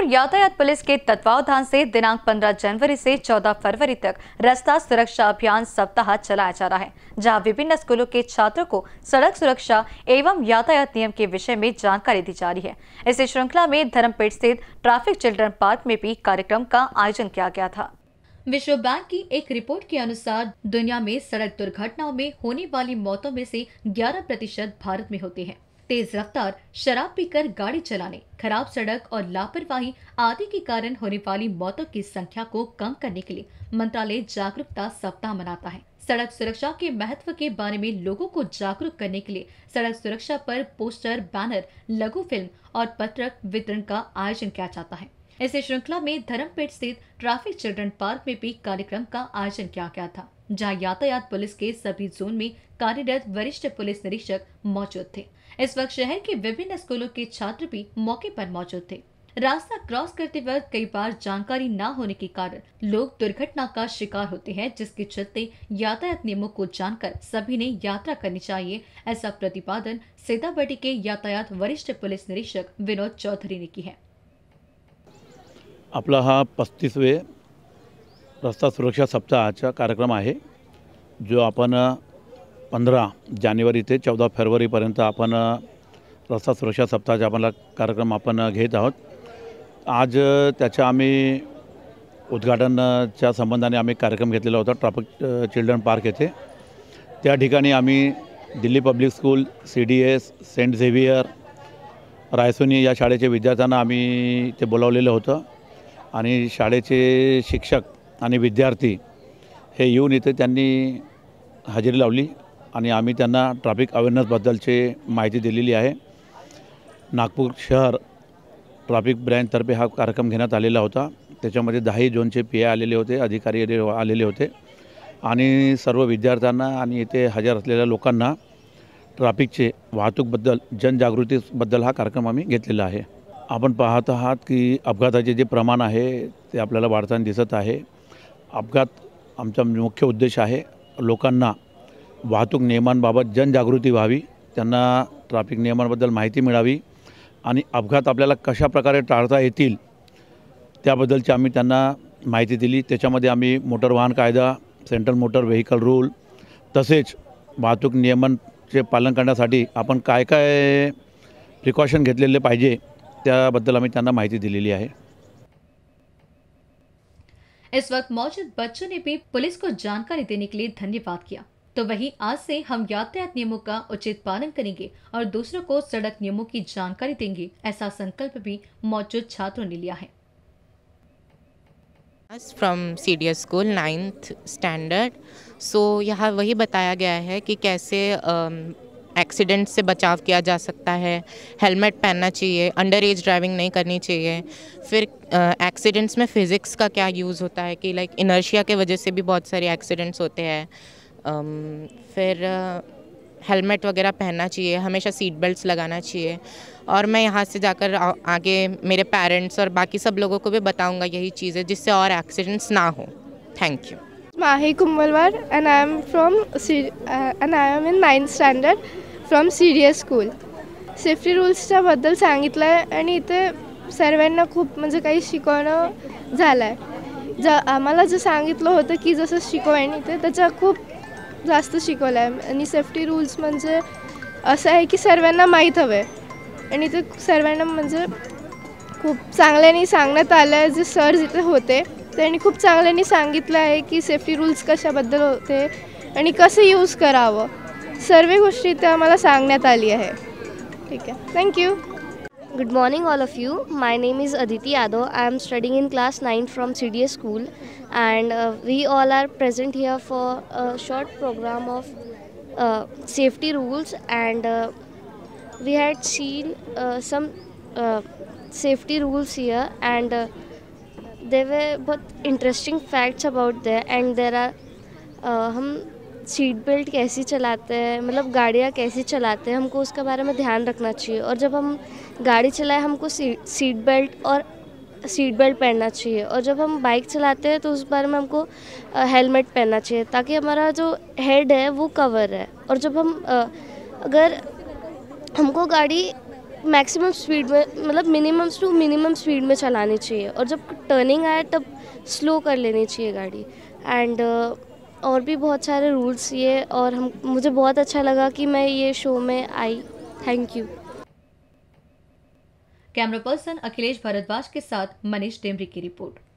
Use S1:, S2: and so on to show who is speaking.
S1: गोरखपुर यातायात पुलिस के तत्वावधान से दिनांक 15 जनवरी से 14 फरवरी तक रास्ता सुरक्षा अभियान सप्ताह चलाया जा रहा है जहां विभिन्न स्कूलों के छात्रों को सड़क सुरक्षा एवं यातायात नियम के विषय में जानकारी दी जा रही है इसी श्रृंखला में धर्मपेट स्थित ट्रैफिक चिल्ड्रन पार्क में भी कार्यक्रम का आयोजन किया गया था विश्व बैंक की एक रिपोर्ट के अनुसार दुनिया में सड़क दुर्घटनाओं में होने वाली मौतों में से 11 प्रतिशत भारत में होते हैं तेज रफ्तार शराब पीकर गाड़ी चलाने खराब सड़क और लापरवाही आदि के कारण होने वाली मौतों की संख्या को कम करने के लिए मंत्रालय जागरूकता सप्ताह मनाता है सड़क सुरक्षा के महत्व के बारे में लोगों को जागरूक करने के लिए सड़क सुरक्षा पर पोस्टर बैनर लघु फिल्म और पत्रक वितरण का आयोजन किया जाता है इसी श्रृंखला में धर्मपेट स्थित ट्रैफिक चिल्ड्रन पार्क में भी कार्यक्रम का आयोजन किया गया था जहां यातायात पुलिस के सभी जोन में कार्यरत वरिष्ठ पुलिस निरीक्षक मौजूद थे इस वक्त शहर के विभिन्न स्कूलों के छात्र भी मौके पर मौजूद थे रास्ता क्रॉस करते वक्त कई बार जानकारी न होने के कारण लोग दुर्घटना का शिकार होते हैं जिसके चलते यातायात नियमों को जानकर सभी ने यात्रा करनी चाहिए ऐसा प्रतिपादन सीताबटी के यातायात वरिष्ठ पुलिस निरीक्षक विनोद चौधरी ने की है
S2: आपला हा पस्तीसवे रस्ता सुरक्षा सप्ताहाचा कार्यक्रम आहे जो आपण पंधरा जानेवारी ते चौदा फेब्रुवारीपर्यंत आपण रस्ता सुरक्षा सप्ताहाचा आपला कार्यक्रम आपण घेत आहोत आज त्याच्या आम्ही उद्घाटनाच्या संबंधाने आम्ही कार्यक्रम घेतलेला होता ट्राफिक चिल्ड्रन पार्क येथे त्या ठिकाणी आम्ही Delhi public school C D S saint Xavier Raisoni या शाळेचे विद्यार्थ्यांना आम्ही ते बोलावलेलं होतं आणि शाळेचे शिक्षक आणि विद्यार्थी हे येऊन इथे त्यांनी हजेरी लावली आणि आम्ही त्यांना ट्रॅफिक अवेअरनेसबद्दलचे माहिती दिलेली आहे नागपूर शहर ट्रॅफिक ब्रँचतर्फे हा कार्यक्रम घेण्यात आलेला होता त्याच्यामध्ये दहाही जूनचे पी आय आलेले होते अधिकारी आलेले होते आणि सर्व विद्यार्थ्यांना आणि इथे हजर असलेल्या लोकांना ट्रॅफिकचे वाहतूकबद्दल जनजागृतीबद्दल हा कार्यक्रम आम्ही घेतलेला आहे आपण पाहत आहात की अपघाताचे जे प्रमाण आहे ते आपल्याला वाढताना दिसत आहे अपघात आमचा मुख्य उद्देश आहे लोकांना वाहतूक नियमांबाबत जनजागृती व्हावी त्यांना ट्रॅफिक नियमांबद्दल माहिती मिळावी आणि अपघात आपल्याला कशा प्रकारे टाळता येतील त्याबद्दलची आम्ही त्यांना माहिती दिली त्याच्यामध्ये आम्ही मोटर वाहन कायदा सेंट्रल मोटर व्हेकल रूल तसेच वाहतूक नियमांचे पालन करण्यासाठी आपण काय काय प्रिकॉशन घेतलेले पाहिजे त्याबद्दल आम्ही त्यांना माहिती दिलेली आहे
S1: इस वक्त मौजूद बच्चों ने भी पुलिस को जानकारी देने के लिए धन्यवाद किया तो वहीं आज से हम यातायात नियमों का उचित पालन करेंगे और दूसरों को सड़क नियमों की जानकारी देंगे ऐसा संकल्प भी मौजूद छात्रों ने लिया है
S3: from C D S school ninth standard so यहाँ वही बताया गया है कि कैसे uh, एक्सीडेंट से बचाव किया जा सकता है हेलमेट पहनना चाहिए अंडर एज ड्राइविंग नहीं करनी चाहिए फिर एक्सीडेंट्स में फ़िज़िक्स का क्या यूज़ होता है कि लाइक इनर्शिया के वजह से भी बहुत सारे एक्सीडेंट्स होते हैं फिर हेलमेट वगैरह पहनना चाहिए हमेशा सीट बेल्ट लगाना चाहिए और मैं यहाँ से जाकर आगे मेरे पेरेंट्स और बाकी सब लोगों को भी बताऊँगा यही चीज़ें जिससे और एक्सीडेंट्स ना हो thank you
S4: Mahi Kumbalwar and I am from and I am in ninth standard from C D S school safety रूल्सच्याबद्दल सांगितलं आहे आणि इथे सर्वांना खूप म्हणजे काही शिकवणं झालं आहे ज आम्हाला जे सांगितलं होतं की जसं शिकवायन इथे त्याच्या खूप जास्त शिकवलं आहे आणि सेफ्टी रूल्स म्हणजे असं आहे की सर्वांना माहीत हवं आहे आणि इथे सर्वांना म्हणजे खूप चांगल्याने सांगण्यात आलं आहे जे सर जिथे होते त्यांनी खूप चांगल्याने सांगितलं आहे की सेफ्टी रूल्स कशाबद्दल होते आणि कसं यूज करावं सर्वे गोष्टी तो आम संग है ठीक
S5: है thank you good morning all of you my name is Aditi Yadav I am studying in class nine from C D S school and we all are present here for short programme of safety rules and we had seen some safety rules here and there बहुत interesting facts about the and there are हम seat belt कैसी चलाते हैं मतलब गाड़ियाँ कैसी चलाते हैं हमको उसके बारे में ध्यान रखना चाहिए और जब हम गाड़ी चलाएं हमको सीट बेल्ट और सीट बेल्ट पहनना चाहिए और जब हम बाइक चलाते हैं तो उस बारे में हमको हेलमेट पहनना चाहिए ताकि हमारा जो हेड है वो कवर है और जब हम अगर हमको गाड़ी मैक्सिमम स्पीड में मतलब मिनिमम टू मिनिमम स्पीड में चलानी चाहिए और जब टर्निंग आए तब स्लो कर लेनी चाहिए गाड़ी एंड और भी बहुत सारे रूल्स ये और हम मुझे बहुत अच्छा लगा कि मैं ये शो में
S1: आई thank you camera person Akhilesh Bhardwaj के साथ मनीष डेमरी की रिपोर्ट